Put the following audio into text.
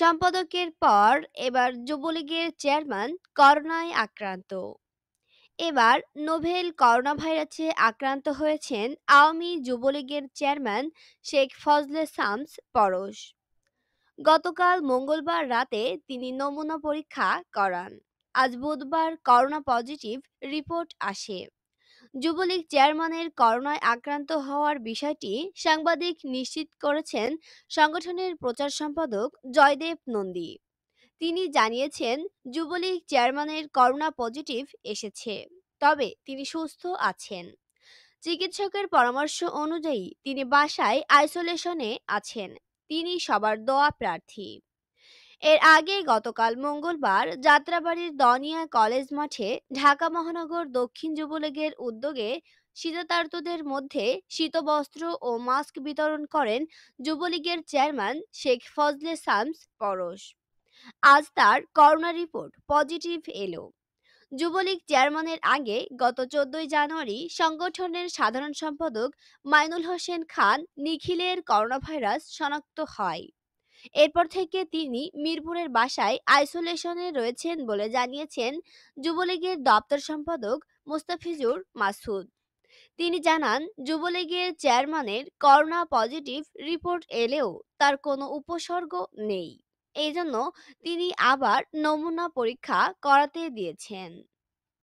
সম্পাদকের পর এবার যুবলীগের চেয়ারম্যান করোনায় আক্রান্ত এবার নোভেল করোনা ভাইরাসে আক্রান্ত হয়েছেন আওয়ামী যুবলীগের চেয়ারম্যান শেখ ফজলে সামস পরশ গতকাল মঙ্গলবার রাতে তিনি নমুনা পরীক্ষা করান আজ বুধবার করোনা পজিটিভ রিপোর্ট আসে যুবলীগ চেয়ারম্যানের করোনায় আক্রান্ত হওয়ার বিষয়টি সাংবাদিক নিশ্চিত করেছেন সংগঠনের প্রচার সম্পাদক জয়দেব নন্দী তিনি জানিয়েছেন যুবলীগ চেয়ারম্যানের করোনা পজিটিভ এসেছে তবে তিনি সুস্থ আছেন চিকিৎসকের পরামর্শ অনুযায়ী তিনি বাসায় আইসোলেশনে আছেন তিনি সবার দোয়া প্রার্থী এর আগে গতকাল মঙ্গলবার যাত্রাবাড়ির দনিয়া কলেজ মাঠে ঢাকা মহানগর দক্ষিণ যুবলীগের উদ্যোগে শীতার্থদের মধ্যে শীতবস্ত্র ও মাস্ক বিতরণ করেন যুবলীগের চেয়ারম্যান শেখ ফজলে সামস পরশ আজ তার করোনা রিপোর্ট পজিটিভ এলো যুবলীগ চেয়ারম্যানের আগে গত চোদ্দই জানুয়ারি সংগঠনের সাধারণ সম্পাদক মাইনুল হোসেন খান নিখিলের করোনাভাইরাস শনাক্ত হয় এরপর থেকে তিনি মিরপুরের বাসায় আইসোলেশনে রয়েছেন বলে জানিয়েছেন যুবলীগের দপ্তর সম্পাদক মুস্তাফিজুর মাসুদ তিনি জানান যুবলীগের চেয়ারম্যানের করোনা পজিটিভ রিপোর্ট এলেও তার কোনো উপসর্গ নেই এজন্য তিনি আবার নমুনা পরীক্ষা করাতে দিয়েছেন